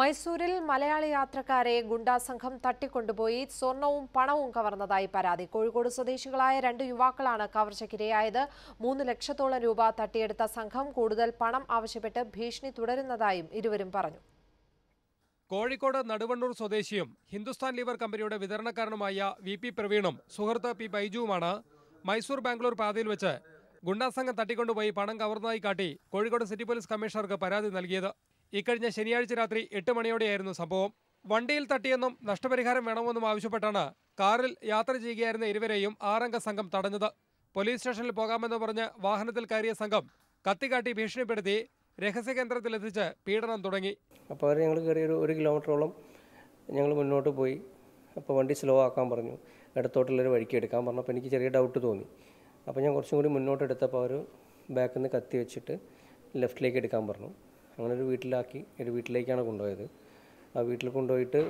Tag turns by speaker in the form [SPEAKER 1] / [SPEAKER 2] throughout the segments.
[SPEAKER 1] മൈസൂരിൽ മലയാളി യാത്രക്കാരെ ഗുണ്ടാസംഘം തട്ടിക്കൊണ്ടുപോയി സ്വർണവും പണവും കവർന്നതായി പരാതി കോഴിക്കോട് സ്വദേശികളായ രണ്ട് യുവാക്കളാണ് കവർച്ചയ്ക്കിരയായത് മൂന്ന് ലക്ഷത്തോളം രൂപ തട്ടിയെടുത്ത സംഘം കൂടുതൽ പണം ആവശ്യപ്പെട്ട് ഭീഷണി തുടരുന്നതായും ഇരുവരും പറഞ്ഞു
[SPEAKER 2] കോഴിക്കോട് നടുവണ്ണൂർ സ്വദേശിയും ഹിന്ദുസ്ഥാൻ ലിവർ കമ്പനിയുടെ വിതരണക്കാരനുമായ വി പി പ്രവീണും സുഹൃത്ത് പി ബൈജുവുമാണ് മൈസൂർ ബാംഗ്ലൂർ പാതയിൽ വെച്ച് ഗുണ്ടാസംഘം തട്ടിക്കൊണ്ടുപോയി പണം കവർന്നതായി കാട്ടി കോഴിക്കോട് സിറ്റി പോലീസ് കമ്മീഷണർക്ക് പരാതി നൽകിയത് ഇക്കഴിഞ്ഞ ശനിയാഴ്ച രാത്രി എട്ട് മണിയോടെയായിരുന്നു സംഭവം വണ്ടിയിൽ തട്ടിയെന്നും നഷ്ടപരിഹാരം വേണമെന്നും ആവശ്യപ്പെട്ടാണ് കാറിൽ യാത്ര ചെയ്യുകയായിരുന്ന ഇരുവരെയും ആറംഗ സംഘം തടഞ്ഞത് പോലീസ് സ്റ്റേഷനിൽ പോകാമെന്ന് പറഞ്ഞ് വാഹനത്തിൽ കയറിയ സംഘം കത്തിക്കാട്ടി ഭീഷണിപ്പെടുത്തി രഹസ്യ കേന്ദ്രത്തിലെത്തിച്ച് പീഡനം തുടങ്ങി
[SPEAKER 3] അപ്പോൾ അവർ ഞങ്ങൾ കയറി ഒരു ഒരു കിലോമീറ്ററോളം ഞങ്ങൾ മുന്നോട്ട് പോയി അപ്പോൾ വണ്ടി സ്ലോ ആക്കാൻ പറഞ്ഞു ഇടത്തോട്ടുള്ളൊരു വഴിക്ക് എടുക്കാൻ പറഞ്ഞപ്പോൾ എനിക്ക് ചെറിയ ഡൗട്ട് തോന്നി അപ്പോൾ ഞാൻ കുറച്ചും കൂടി മുന്നോട്ട് എടുത്തപ്പോൾ അവർ ബാക്കിൽ നിന്ന് കത്തി വെച്ചിട്ട് ലെഫ്റ്റിലേക്ക് എടുക്കാൻ പറഞ്ഞു അങ്ങനെ ഒരു വീട്ടിലാക്കി ഒരു വീട്ടിലേക്കാണ് കൊണ്ടുപോയത് ആ വീട്ടിൽ കൊണ്ടുപോയിട്ട്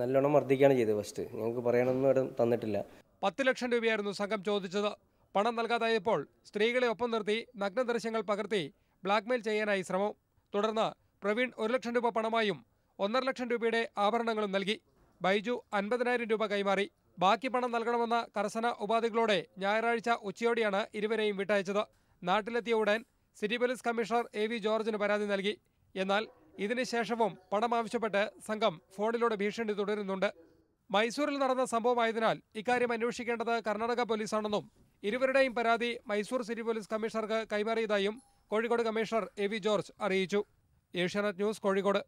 [SPEAKER 3] നല്ലോണം മർദ്ദിക്കുകയാണ് ചെയ്തത് ഫസ്റ്റ് ഞങ്ങൾക്ക് പറയാനൊന്നും അവിടെ തന്നിട്ടില്ല
[SPEAKER 2] പത്ത് ലക്ഷം രൂപയായിരുന്നു സംഘം ചോദിച്ചത് പണം നൽകാതായപ്പോൾ സ്ത്രീകളെ ഒപ്പം നിർത്തി നഗ്ന ദൃശ്യങ്ങൾ പകർത്തി ബ്ലാക്ക്മെയിൽ ചെയ്യാനായി ശ്രമം തുടർന്ന് പ്രവീൺ ഒരു ലക്ഷം രൂപ പണമായും ഒന്നര ലക്ഷം രൂപയുടെ ആഭരണങ്ങളും നൽകി ബൈജു അൻപതിനായിരം രൂപ കൈമാറി ബാക്കി പണം നൽകണമെന്ന കർശന ഉപാധികളോടെ ഞായറാഴ്ച ഉച്ചയോടെയാണ് ഇരുവരെയും വിട്ടയച്ചത് നാട്ടിലെത്തിയ ഉടൻ city police commissioner A V ജോർജിന് പരാതി നൽകി എന്നാൽ ഇതിനുശേഷവും പണം ആവശ്യപ്പെട്ട് സംഘം ഫോണിലൂടെ ഭീഷണി തുടരുന്നുണ്ട് മൈസൂരിൽ നടന്ന സംഭവമായതിനാൽ ഇക്കാര്യം അന്വേഷിക്കേണ്ടത് കർണാടക പോലീസാണെന്നും ഇരുവരുടെയും പരാതി മൈസൂർ സിറ്റി പോലീസ് കമ്മീഷണർക്ക് കൈമാറിയതായും Kozhikode commissioner A V George അറിയിച്ചു ഏഷ്യാനെറ്റ് ന്യൂസ് കോഴിക്കോട്